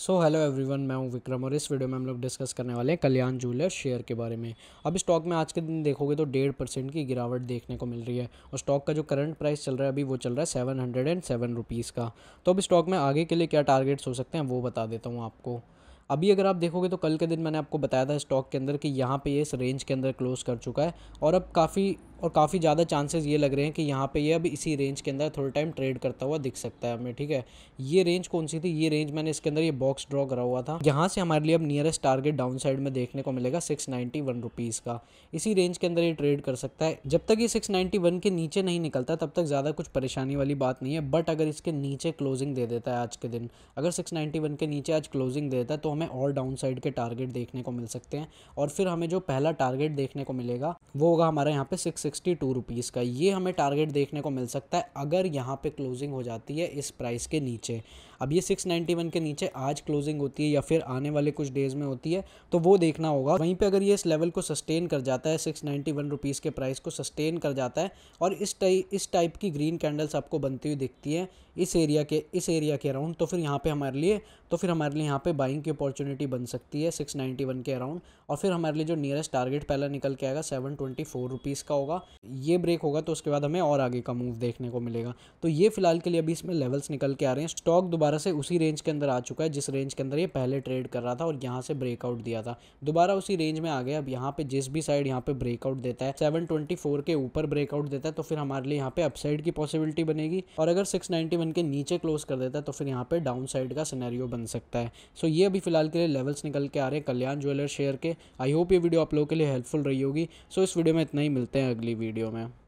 so hello everyone मैं हूं विक्रम और इस वीडियो में हम लोग डिस्कस करने वाले हैं कल्याण ज्वेलर शेयर के बारे में अब स्टॉक में आज के दिन देखोगे तो डेढ़ परसेंट की गिरावट देखने को मिल रही है और स्टॉक का जो करंट प्राइस चल रहा है अभी वो चल रहा है seven hundred and seven rupees का तो अब स्टॉक में आगे के लिए क्या टारगेट्स हो सकते हैं वो बता देता हूँ आपको अभी अगर आप देखोगे तो कल के दिन मैंने आपको बताया था स्टॉक के अंदर कि यहाँ पे ये इस रेंज के अंदर क्लोज कर चुका है और अब काफ़ी और काफ़ी ज़्यादा चांसेस ये लग रहे हैं कि यहाँ पे ये अब इसी रेंज के अंदर थोड़े टाइम ट्रेड करता हुआ दिख सकता है हमें ठीक है ये रेंज कौन सी थी ये रेंज मैंने इसके अंदर ये बॉक्स ड्रॉ करा हुआ था यहाँ से हमारे लिए अब नियरेस्ट टारगेट डाउन साइड में देखने को मिलेगा सिक्स नाइन्टी वन रुपीज़ का इसी रेंज के अंदर ये ट्रेड कर सकता है जब तक ये सिक्स नाइन्टी वन के नीचे नहीं निकलता तब तक ज़्यादा कुछ परेशानी वाली बात नहीं है बट अगर इसके नीचे क्लोजिंग दे देता है आज के दिन अगर सिक्स नाइन्टी वन के नीचे आज क्लोजिंग देता है तो हमें और डाउन साइड के टारगेट देखने को मिल सकते हैं और फिर हमें जो पहला टारगेट देखने को मिलेगा वो होगा हमारा यहाँ पे सिक्स सिक्सटी टू रुपीज़ का ये हमें टारगेट देखने को मिल सकता है अगर यहाँ पे क्लोजिंग हो जाती है इस प्राइस के नीचे अब ये सिक्स नाइन्टी वन के नीचे आज क्लोजिंग होती है या फिर आने वाले कुछ डेज़ में होती है तो वो देखना होगा वहीं पे अगर ये इस लेवल को सस्टेन कर जाता है सिक्स नाइन्टी के प्राइस को सस्टेन कर जाता है और इस टाइप इस टाइप की ग्रीन कैंडल्स आपको बनती हुई दिखती है इस एरिया के इस एरिया के अराउंड तो फिर यहाँ पर हमारे लिए तो फिर हमारे लिए यहाँ पर बाइंग की अपॉर्चुनिटी बन सकती है सिक्स के अराउंड और फिर हमारे लिए जो नियरेस्ट टारगेट पहला निकल के आएगा सेवन ट्वेंटी फोर रुपीज़ का होगा होगा ये ब्रेक होगा तो उसके बाद हमें और आगे का मूव देखने को मिलेगा तो ये फिलहाल के लिए अभी इसमें लेवल्स निकल के आ रहे हैं स्टॉक दोबारा से उसी रेंज के अंदर आ चुका है जिस रेंज के अंदर ये पहले ट्रेड कर रहा था और यहाँ से ब्रेकआउट दिया था दोबारा उसी रेंज में आ गया अब यहाँ पे जिस भी साइड यहाँ पे ब्रेकआउट देता है सेवन के ऊपर ब्रेकआउट देता है तो फिर हमारे लिए यहाँ पे अपसाइड की पॉसिबिलिटी बनेगी और अगर सिक्स के नीचे क्लोज कर देता है तो फिर यहाँ पे डाउन साइड का सिनेरियो बन सकता है सो ये अभी फिलहाल के लिए लेवल्स निकल के आ रहे हैं कल्याण ज्वेलर शेयर के आई होप ये वीडियो आप लोगों के लिए हेल्पफुल रही होगी सो इस वीडियो में इतना ही मिलते हैं अगली अगली वीडियो में